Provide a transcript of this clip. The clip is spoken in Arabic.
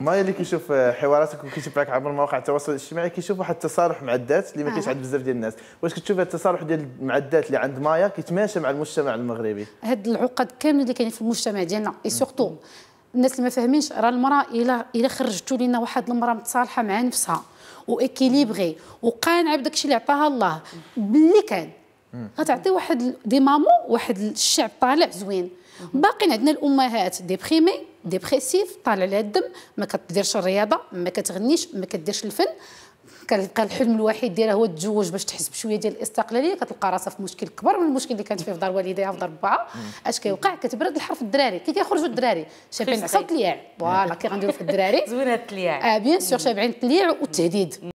ما اللي كيشوف آه، حواراتك وكيشوف معك عبر مواقع التواصل الاجتماعي كيشوف واحد التصالح مع الذات اللي ما كاينش عند بزاف ديال الناس واش كتشوف هذا ديال مع الذات اللي عند مايا كيتماشى مع المجتمع المغربي هاد العقد كامل اللي كاينين في المجتمع ديالنا اي سورتو الناس اللي ما فاهمينش راه المراه الا الا خرجتوا لنا واحد المراه متصالحه مع نفسها واكيليبغي وقانعه بداكشي اللي عطاها الله باللي كان غتعطي واحد دي مامو واحد الشعب طالع زوين باقي عندنا الامهات ديبريمي ديبريسيف طالع لها الدم ما كديرش الرياضه ما كتغنيش ما كديرش الفن كتلقى الحلم الوحيد ديالها هو تزوج باش تحس بشويه ديال الاستقلاليه كتلقى راسها في مشكل كبر من المشكل اللي كانت فيه في دار والديها في دار باها اش كيوقع كتبرد الحرف الدراري كي كيخرجوا الدراري شابين عصا تليع فوالا كي غنديروا في الدراري زوين التليع اه بيان سور شابين التليع والتهديد